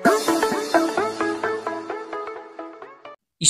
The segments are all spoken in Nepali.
Huh?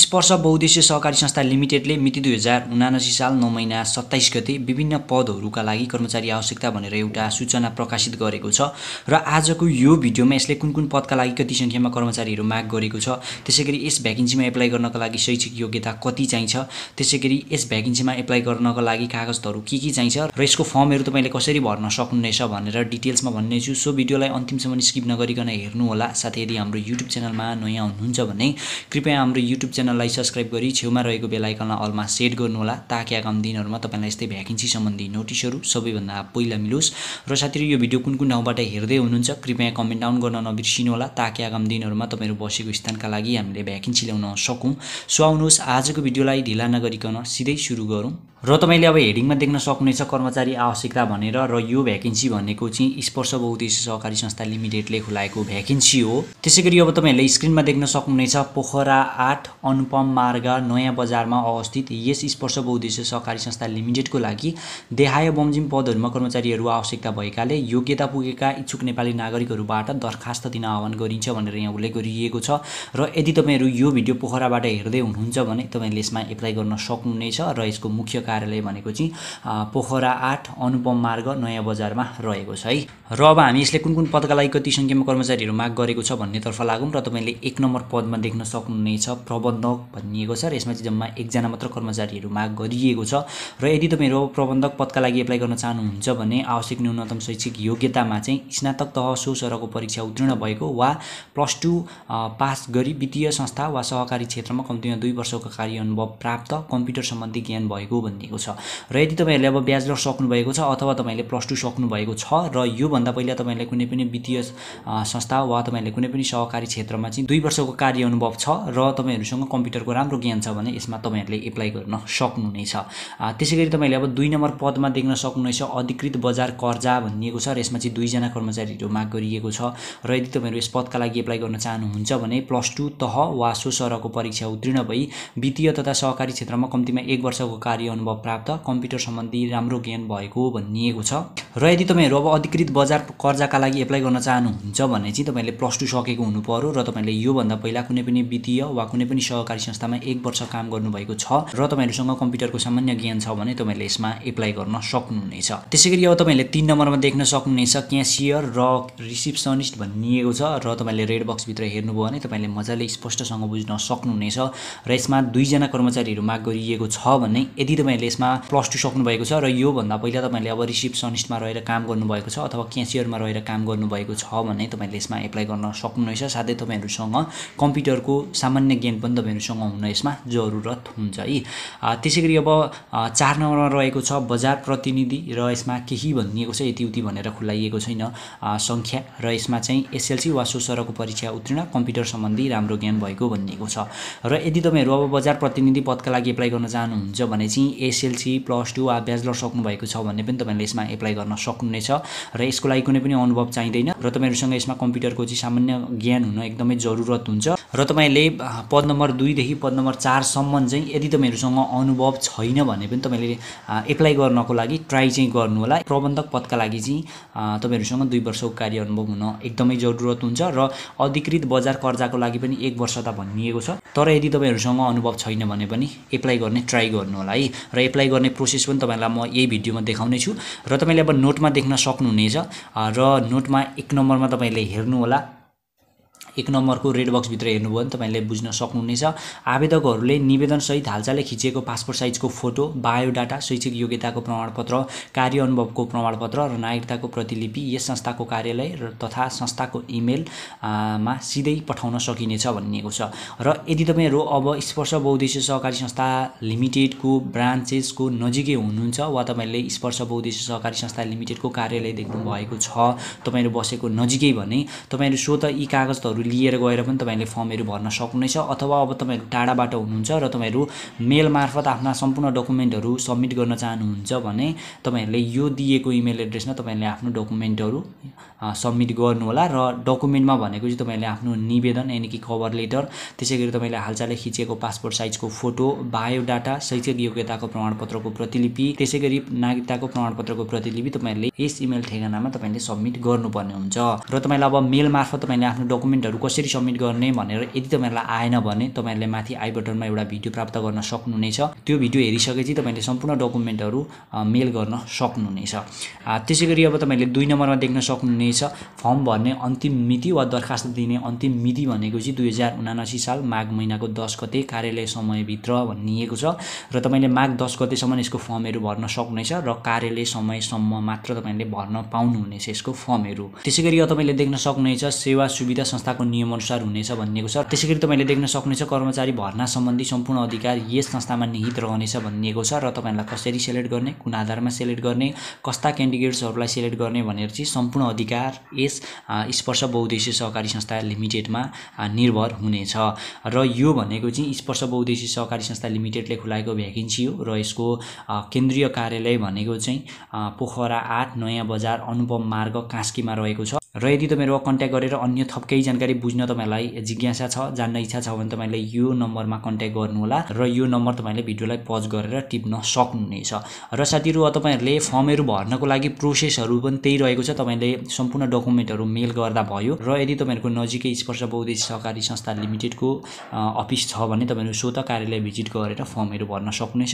स्पर्श बहुद्देश्य सहकारी संस्था लिमिटेडले मिति दुई हजार उनासी साल नौ महिना सत्ताइस गते विभिन्न पदहरूका लागि कर्मचारी आवश्यकता भनेर एउटा सूचना प्रकाशित गरेको छ र आजको यो भिडियोमा यसले कुन कुन पदका लागि कति सङ्ख्यामा कर्मचारीहरू माग गरेको छ त्यसै गरी यस भ्याकेन्सीमा एप्लाई गर्नको लागि शैक्षिक योग्यता कति चाहिन्छ त्यसै गरी यस भ्याकेन्सीमा एप्लाई गर्नको लागि कागजहरू के के चाहिन्छ र यसको फर्महरू तपाईँले कसरी भर्न सक्नुहुनेछ भनेर डिटेल्समा भन्नेछु सो भिडियोलाई अन्तिमसम्म स्किप नगरिकन हेर्नुहोला साथै यदि हाम्रो युट्युब च्यानलमा नयाँ हुनुहुन्छ भने कृपया हाम्रो युट्युब च्यानल च्यानललाई सब्सक्राइब गरी छेउमा रहेको बेलायकनलाई अलमा सेट गर्नुहोला ताकि आगामी दिनहरूमा तपाईँलाई यस्तै भ्याकेन्सी सम्बन्धी नोटिसहरू सबैभन्दा पहिला मिलोस् र साथीहरू यो भिडियो कुन कुन ठाउँबाट हेर्दै हुनुहुन्छ कृपया कमेन्ट डाउन गर्न नबिर्सिनु होला ताकि आगामी दिनहरूमा तपाईँहरू बसेको स्थानका लागि हामीले भ्याकेन्सी ल्याउन सकौँ सो आउनुहोस् आजको भिडियोलाई ढिला नगरिकन सिधै सुरु गरौँ र तपाईँले अब हेडिङमा देख्न सक्नुहुनेछ कर्मचारी आवश्यकता भनेर र यो भ्याकेन्सी भनेको चाहिँ स्पर्श बहुद्देश्य सहकारी संस्था लिमिटेडले खुलाएको भ्याकेन्सी हो त्यसै गरी अब तपाईँहरूले स्क्रिनमा देख्न सक्नुहुनेछ पोखरा आठ अनुपम मार्ग नयाँ बजारमा अवस्थित यस स्पर्श बहुद्देश्य सहकारी संस्था लिमिटेडको लागि देहाय बमजिम पदहरूमा कर्मचारीहरू आवश्यकता भएकाले योग्यता पुगेका इच्छुक नेपाली नागरिकहरूबाट दरखास्त दिन आह्वान गरिन्छ भनेर यहाँ उल्लेख गरिएको छ र यदि तपाईँहरू यो भिडियो पोखराबाट हेर्दै हुनुहुन्छ भने तपाईँहरूले यसमा एप्लाई गर्न सक्नुहुनेछ र यसको मुख्य कार्यालय भनेको चाहिँ पोखरा आठ अनुपम मार्ग नयाँ बजारमा रहेको छ है र अब हामी यसले कुन कुन पदका लागि कति सङ्ख्यामा कर्मचारीहरू माग गरेको छ भन्नेतर्फ लागौँ र तपाईँले एक नम्बर पदमा देख्न सक्नुहुनेछ प्रबन्धक भनिएको छ र यसमा चाहिँ जम्मा एकजना मात्र कर्मचारीहरू माग गरिएको छ र यदि तपाईँहरू प्रबन्धक पदका लागि एप्लाई गर्न चाहनुहुन्छ भने आवश्यक न्यूनतम शैक्षिक योग्यतामा चाहिँ स्नातक तह सो सरको परीक्षा उत्तीर्ण भएको वा प्लस टू पास गरी वित्तीय संस्था वा सहकारी क्षेत्रमा कम्तीमा दुई वर्षको कार्य अनुभव प्राप्त कम्प्युटर सम्बन्धी ज्ञान भएको भन्ने भनिएको छ र यदि तपाईँहरूले अब ब्याचलर सक्नुभएको छ अथवा तपाईँहरूले प्लस टू सक्नुभएको छ र योभन्दा पहिला तपाईँहरूले कुनै पनि वित्तीय संस्था वा तपाईँहरूले कुनै पनि सहकारी क्षेत्रमा चाहिँ दुई वर्षको कार्य अनुभव छ र तपाईँहरूसँग कम्प्युटरको राम्रो ज्ञान छ भने यसमा तपाईँहरूले एप्लाई गर्न सक्नुहुनेछ त्यसै गरी तपाईँहरूले अब दुई नम्बर पदमा देख्न सक्नुहुनेछ अधिकृत बजार कर्जा भनिएको छ र यसमा चाहिँ दुईजना कर्मचारीहरू माग गरिएको छ र यदि तपाईँहरू यस पदका लागि एप्लाई गर्न चाहनुहुन्छ भने प्लस टू तह वा सो सरको परीक्षा उत्तीर्ण भई वित्तीय तथा सहकारी क्षेत्रमा कम्तीमा एक वर्षको कार्य अनुभव प्राप्त कम्प्युटर सम्बन्धी राम्रो ज्ञान भएको भनिएको छ र यदि तपाईँहरू अब अधिकृत बजार कर्जाका लागि एप्लाई गर्न चाहनुहुन्छ भने चाहिँ तपाईँले प्लस टू सकेको हुनु पऱ्यो र तपाईँले योभन्दा पहिला कुनै पनि वित्तीय वा कुनै पनि सहकारी संस्थामा एक वर्ष काम गर्नुभएको छ र तपाईँहरूसँग कम्प्युटरको सामान्य ज्ञान छ भने तपाईँले यसमा एप्लाई गर्न सक्नुहुनेछ त्यसै गरी अब तपाईँले तिन नम्बरमा देख्न सक्नुहुनेछ क्यासियर र रिसिप्सनिस्ट भनिएको छ र तपाईँले रेड बक्सभित्र हेर्नुभयो भने तपाईँले मजाले स्पष्टसँग बुझ्न सक्नुहुनेछ र यसमा दुईजना कर्मचारीहरू माग गरिएको छ भने यदि तपाईँ तपाईँहरूले यसमा प्लस टू सक्नुभएको छ र योभन्दा पहिला तपाईँहरूले अब रिसिप्सनिस्टमा रहेर काम गर्नुभएको छ अथवा क्यासियरमा रहेर काम गर्नुभएको छ भने तपाईँहरूले यसमा एप्लाई गर्न सक्नुहुनेछ साथै तपाईँहरूसँग कम्प्युटरको सामान्य ज्ञान पनि तपाईँहरूसँग हुन यसमा जरुरत हुन्छ है त्यसै गरी अब चार नम्बरमा रहेको छ बजार प्रतिनिधि र यसमा केही भनिएको छ यति उति भनेर खुलाइएको छैन सङ्ख्या र यसमा चाहिँ एसएलसी वा सोसरको परीक्षा उत्तीर्ण कम्प्युटर सम्बन्धी राम्रो ज्ञान भएको भनिएको छ र यदि तपाईँहरू अब बजार प्रतिनिधि पदका लागि एप्लाई गर्न चाहनुहुन्छ भने चाहिँ एसएलसी प्लस टू वा ब्याचलर सक्नुभएको छ भने पनि तपाईँले यसमा एप्लाई गर्न सक्नुहुनेछ र यसको लागि कुनै पनि अनुभव चाहिँदैन र तपाईँहरूसँग यसमा कम्प्युटरको चाहिँ सामान्य ज्ञान हुन एकदमै जरुरत हुन्छ र तपाईँले पद नम्बर दुईदेखि पद नम्बर चारसम्म चाहिँ यदि तपाईँहरूसँग अनुभव छैन भने पनि तपाईँले एप्लाई गर्नको लागि ट्राई चाहिँ गर्नु होला प्रबन्धक पदका लागि चाहिँ तपाईँहरूसँग दुई वर्षको कार्य अनुभव हुन एकदमै जरुरत हुन्छ र अधिकृत बजार कर्जाको लागि पनि एक वर्ष त भनिएको छ तर यदि तपाईँहरूसँग अनुभव छैन भने पनि एप्लाई गर्ने ट्राई होला है र एप्लाई गर्ने प्रोसेस पनि तपाईँलाई म यही भिडियोमा देखाउने छु र तपाईँले अब नोटमा देख्न सक्नुहुनेछ र नोटमा एक नम्बरमा तपाईँले होला एक नम्बरको रेड बक्सभित्र हेर्नुभयो भने तपाईँले बुझ्न सक्नुहुनेछ आवेदकहरूले निवेदनसहित हालचालले खिचिएको पासपोर्ट साइजको फोटो बायोडाटा शैक्षिक योग्यताको प्रमाणपत्र कार्य अनुभवको प्रमाणपत्र र नागरिकताको प्रतिलिपि यस संस्थाको कार्यालय र तथा संस्थाको इमेल मा सिधै पठाउन सकिनेछ भनिएको छ र यदि तपाईँहरू अब स्पर्श बहुद्देश्य सहकारी संस्था लिमिटेडको ब्रान्चेसको नजिकै हुनुहुन्छ वा तपाईँले स्पर्श बहुद्देश्य सहकारी संस्था लिमिटेडको कार्यालय देख्नु भएको छ तपाईँहरू बसेको नजिकै भने तपाईँहरू स्वत यी कागजहरू फर्महरू लिएर गएर पनि तपाईँहरूले फर्महरू भर्न सक्नुहुनेछ अथवा अब तपाईँहरू टाढाबाट हुनुहुन्छ र तपाईँहरू मेल मार्फत आफ्ना सम्पूर्ण डकुमेन्टहरू सब्मिट गर्न चाहनुहुन्छ भने तपाईँहरूले यो दिएको इमेल एड्रेसमा तपाईँहरूले आफ्नो डकुमेन्टहरू सब्मिट गर्नुहोला र डकुमेन्टमा भनेको चाहिँ तपाईँहरूले आफ्नो निवेदन यानि कि कभर लेटर त्यसै गरी तपाईँले हालचालै खिचेको पासपोर्ट साइजको फोटो बायोडाटा शैक्षिक योग्यताको प्रमाणपत्रको प्रतिलिपि त्यसै गरी नागरिकताको प्रमाणपत्रको प्रतिलिपि तपाईँहरूले यस इमेल ठेगानामा तपाईँले सब्मिट गर्नुपर्ने हुन्छ र तपाईँलाई अब मेल मार्फत तपाईँले आफ्नो डकुमेन्टहरू फाइलहरू कसरी सब्मिट गर्ने भनेर यदि तपाईँहरूलाई आएन भने तपाईँहरूले माथि आई बटनमा एउटा भिडियो प्राप्त गर्न सक्नुहुनेछ त्यो भिडियो हेरिसकेपछि तपाईँले सम्पूर्ण डकुमेन्टहरू मेल गर्न सक्नुहुनेछ त्यसै गरी अब तपाईँहरूले दुई नम्बरमा देख्न सक्नुहुनेछ फर्म भर्ने अन्तिम मिति वा दरखास्त दिने अन्तिम मिति भनेको चाहिँ दुई हजार उनासी साल माघ महिनाको दस गते कार्यालय समयभित्र भनिएको छ र तपाईँले माघ दस गतेसम्म यसको फर्महरू भर्न सक्नुहुनेछ र कार्यालय समयसम्म मात्र तपाईँले भर्न पाउनुहुनेछ यसको फर्महरू त्यसै गरी तपाईँले देख्न सक्नुहुनेछ सेवा सुविधा संस्थाको संस्थाको नियमअनुसार हुनेछ भनिएको छ त्यसै गरी तपाईँले देख्न सक्नुहुन्छ कर्मचारी भर्ना सम्बन्धी सम्पूर्ण अधिकार यस संस्थामा निहित रहनेछ भनिएको छ र तपाईँहरूलाई कसरी सेलेक्ट गर्ने कुन आधारमा सेलेक्ट गर्ने कस्ता क्यान्डिडेट्सहरूलाई सेलेक्ट गर्ने भनेर चाहिँ सम्पूर्ण अधिकार यस स्पर्श बहुद्देश्य सहकारी संस्था लिमिटेडमा निर्भर हुनेछ र यो भनेको चाहिँ स्पर्श बहुद्देश्य सहकारी संस्था लिमिटेडले खुलाएको भ्याकेन्सी हो र यसको केन्द्रीय कार्यालय भनेको चाहिँ पोखरा आठ नयाँ बजार अनुपम मार्ग कास्कीमा रहेको छ र यदि तपाईँहरू कन्ट्याक्ट गरेर अन्य थप केही जानकारी बुझ्न तपाईँहरूलाई जिज्ञासा छ जान्न इच्छा छ भने तपाईँले यो नम्बरमा कन्ट्याक्ट गर्नुहोला र यो नम्बर तपाईँले भिडियोलाई पज गरेर टिप्न सक्नुहुनेछ र साथीहरू तपाईँहरूले फर्महरू भर्नको लागि प्रोसेसहरू पनि त्यही रहेको छ तपाईँले सम्पूर्ण डकुमेन्टहरू मेल गर्दा भयो र यदि तपाईँहरूको नजिकै स्पर्श बौद्धिक सहकारी संस्था लिमिटेडको अफिस छ भने तपाईँहरू स्वत कार्यालय भिजिट गरेर फर्महरू भर्न सक्नुहुनेछ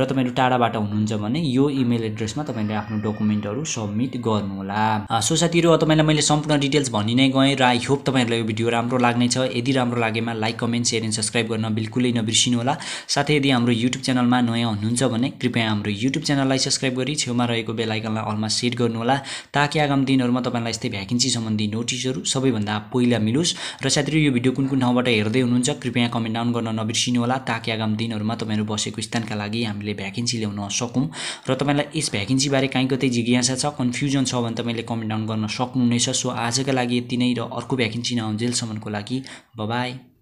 र तपाईँहरू टाढाबाट हुनुहुन्छ भने यो इमेल एड्रेसमा तपाईँले आफ्नो डकुमेन्टहरू सब्मिट गर्नुहोला सो साथीहरू तपाईँलाई मैले सम्पूर्ण डिटेल्स भनि नै गएँ र आई होप तपाईँहरूलाई यो भिडियो राम्रो लाग्नेछ यदि राम्रो लागेमा like comment share and subscribe गर्न बिल्कुलै नबिर्सिनु होला साथै यदि हाम्रो युट्युब च्यानलमा नयाँ हुनुहुन्छ भने कृपया हाम्रो युट्युब च्यानललाई सब्सक्राइब गरी छेउमा रहेको बेलायकनलाई अलमा सेट गर्नुहोला ताकि आगामी दिनहरूमा तपाईँलाई यस्तै भ्याकेन्सी सम्बन्धी नोटिसहरू सबैभन्दा पहिला मिलोस् र साथीहरू यो भिडियो कुन कुन ठाउँबाट हेर्दै हुनुहुन्छ कृपया कमेन्ट डाउन गर्न नबिर्सिनु होला ताकि आगामी दिनहरूमा तपाईँहरू बसेको स्थानका लागि हामीले भ्याकेन्सी ल्याउन सकौँ र तपाईँलाई यस भ्याकेन्सीबारे काहीँ कतै जिज्ञासा छ कन्फ्युजन छ भने तपाईँले कमेन्ट डाउन गर्न सक्नुहुनेछ हुनेछ सो आजका लागि यति नै र अर्को भ्याकिन चिनाउन्जेलसम्मको लागि बबाई